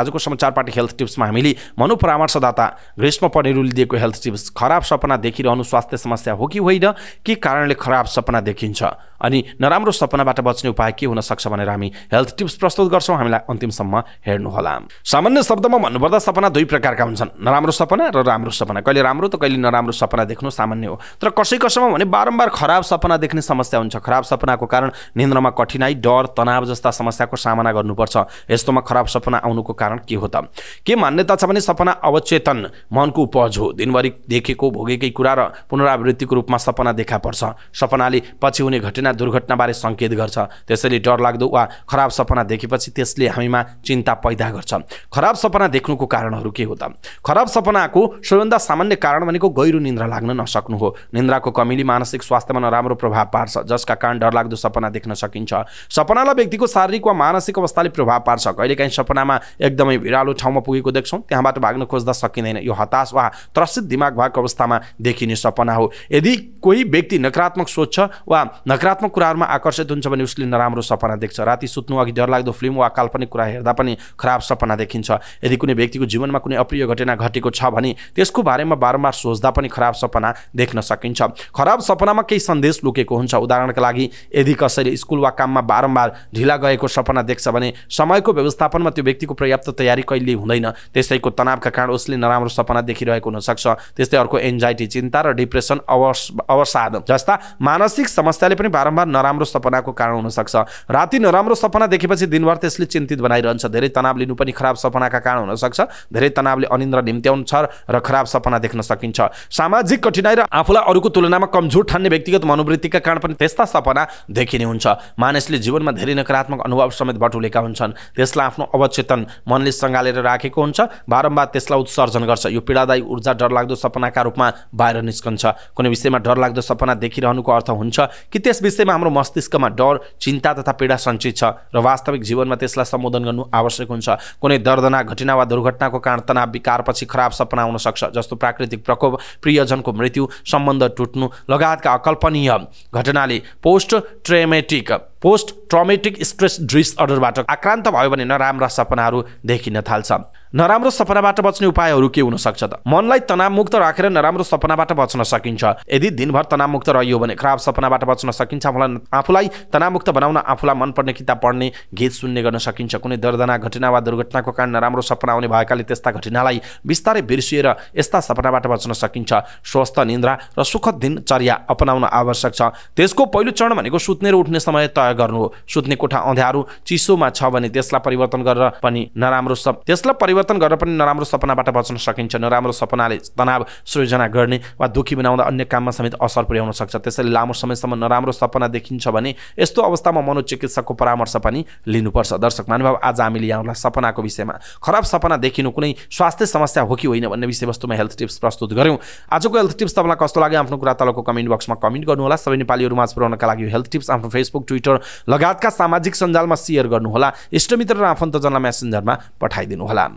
आजको समाचार party health टिप्समा हामीले मनोपरामर्शदाता ग्रीष्म पनेरुले दिएको हेल्थ टिप्स खराब सपना देखिरहनु स्वास्थ्य समस्या हो कि होइन के कारणले खराब सपना देखिन्छ अनि नराम्रो सपनाबाट बच्ने उपाय के हुनसक्छ भनेर हामी हेल्थ टिप्स प्रस्तुत गर्छौँ हामीलाई अन्तिमसम्म हेर्नुहोला सामान्य शब्दमा भन्नुपर्दा सपना दुई प्रकारका हुन्छन् नराम्रो सपना र राम्रो सपना कहिले राम्रो त कहिले नराम्रो सपना देख्नु सामान्य हो तर कसै कसैमा भने बारम्बार खराब सपना देख्ने समस्या हुन्छ खराब सपनाको कारण निन्द्रमा कठिनाई डर तनाव जस्ता समस्याको सामना गर्नुपर्छ यस्तोमा खराब सपना आउनुको कारण के हो त के मान्यता छ भने सपना अवचेतन मनको उपज हो दिनभरि देखेको भोगेकै कुरा र पुनरावृत्तिको रूपमा सपना देखा पर्छ सपनाले पछि हुने घटना सपना दुर्घटनाबारे सङ्केत गर्छ त्यसैले डरलाग्दो वा खराब सपना देखेपछि त्यसले हामीमा चिन्ता पैदा गर्छ खराब सपना देख्नुको कारणहरू के हो त खराब सपनाको सबैभन्दा सामान्य कारण भनेको गहिरो निन्द्रा लाग्न नसक्नु हो निन्द्राको कमीले मानसिक स्वास्थ्यमा नराम्रो प्रभाव पार्छ जसका कारण डरलाग्दो सपना देख्न सकिन्छ सपनालाई व्यक्तिको शारीरिक वा मानसिक अवस्थाले प्रभाव पार्छ कहिलेकाहीँ सपनामा एकदमै भिरालो ठाउँमा पुगेको देख्छौँ त्यहाँबाट भाग्न खोज्दा सकिँदैन यो हताश वा त्रसित दिमाग भएको अवस्थामा देखिने सपना हो यदि कोही व्यक्ति नकारात्मक सोच्छ वा नकारात्मक नकारात्मक कुराहरूमा आकर्षित हुन्छ भने उसले नराम्रो सपना देख्छ राति सुत्नु अघि डरलाग्दो फिल्म वा काल्पनिक कुरा हेर्दा पनि खराब सपना देखिन्छ यदि कुनै व्यक्तिको जीवनमा कुनै अप्रिय घटना घटेको छ भने त्यसको बारेमा बारम्बार सोच्दा पनि खराब सपना देख्न सकिन्छ खराब सपनामा केही सन्देश लुकेको हुन्छ उदाहरणका लागि यदि कसैले स्कुल वा काममा बारम्बार ढिला गएको सपना देख्छ भने समयको व्यवस्थापनमा त्यो व्यक्तिको पर्याप्त तयारी कहिले हुँदैन त्यसैको तनावका कारण उसले नराम्रो सपना देखिरहेको हुनसक्छ त्यस्तै अर्को एन्जाइटी चिन्ता र डिप्रेसन अवस अवसाद जस्ता मानसिक समस्याले पनि बारम्बार बारम्बार नराम्रो सपनाको कारण हुनसक्छ राति नराम्रो सपना देखेपछि दिनभर त्यसले चिन्तित बनाइरहन्छ धेरै तनाव लिनु पनि खराब सपनाका कारण हुनसक्छ धेरै तनावले अनिन्द्र निम्त्याउँछ र खराब सपना देख्न सकिन्छ सामाजिक कठिनाई र आफूलाई अरूको तुलनामा कमजोर ठान्ने व्यक्तिगत मनोवृत्तिका कारण पनि त्यस्ता सपना देखिने हुन्छ मानिसले जीवनमा धेरै नकारात्मक अनुभव समेत बटुलेका हुन्छन् त्यसलाई आफ्नो अवचेतन मनले सङ्घालेर राखेको हुन्छ बारम्बार त्यसलाई उत्सर्जन गर्छ यो पीडादायी ऊर्जा डरलाग्दो सपनाका रूपमा बाहिर निस्कन्छ कुनै विषयमा डरलाग्दो सपना देखिरहनुको अर्थ हुन्छ कि त्यस त्यस्तैमा हाम्रो मस्तिष्कमा डर चिन्ता तथा पीडा सञ्चित छ र वास्तविक जीवनमा त्यसलाई सम्बोधन गर्नु आवश्यक हुन्छ कुनै दर्दना घटना वा दुर्घटनाको कारण तनाव विकारपछि खराब सपना हुन सक्छ जस्तो प्राकृतिक प्रकोप प्रियजनको मृत्यु सम्बन्ध टुट्नु लगायतका अकल्पनीय घटनाले post traumatic post traumatic stress ड्रिस आक्रान्त भयो भने नराम्रा सपनाहरू देखिन थाल्छ नराम्रो सपनाबाट बच्ने उपायहरू के हुन सक्छ त मनलाई तनावमुक्त राखेर नराम्रो सपनाबाट बच्न सकिन्छ यदि दिनभर तनावमुक्त रहियो भने खराब सपनाबाट बच्न सकिन्छ आफूलाई तनावमुक्त बनाउन आफूलाई मनपर्ने किताब पढ्ने गीत सुन्ने गर्न सकिन्छ कुनै दर्दना घटना वा दुर्घटनाको कारण नराम्रो सपना आउने भएकाले त्यस्ता घटनालाई बिस्तारै बिर्सिएर यस्ता सपनाबाट बच्न सकिन्छ स्वस्थ निन्द्रा र सुखद दिनचर्या अपनाउन आवश्यक छ त्यसको पहिलो चरण भनेको सुत्ने र उठ्ने समय तय गर्नु हो सुत्ने कोठा अँध्यारो चिसोमा छ भने त्यसलाई परिवर्तन गरेर पनि नराम्रो सप त्यसलाई परिवर्तन गरेर पनि नराम्रो सपनाबाट बच्न सकिन्छ नराम्रो सपनाले तनाव सृजना गर्ने वा दुःखी बनाउँदा अन्य काममा समेत असर पुर्याउन सक्छ त्यसैले लामो समयसम्म नराम्रो सपना देखिन्छ भने यस्तो अवस्थामा मनोचिकित्सकको परामर्श पनि लिनुपर्छ दर्शक महानुभाव आज हामीले यहाँलाई सपनाको विषयमा खराब सपना देखिनु कुनै स्वास्थ्य समस्या हो कि होइन भन्ने विषयवस्तुमा हेल्थ टिप्स प्रस्तुत गऱ्यौँ आजको हेल्थ टिप्स तपाईँलाई कस्तो लाग्यो आफ्नो कुरा तलको कमेन्ट बक्समा कमेन्ट गर्नुहोला सबै नेपालीहरू माझ पुऱ्याउनका लागि हेल्थ टिप्स आफ्नो फेसबुक ट्विटर लगायतका सामाजिक सञ्जालमा सेयर गर्नुहोला इष्टमित्र र आफन्तजनलाई म्यासेन्जरमा पठाइदिनुहोला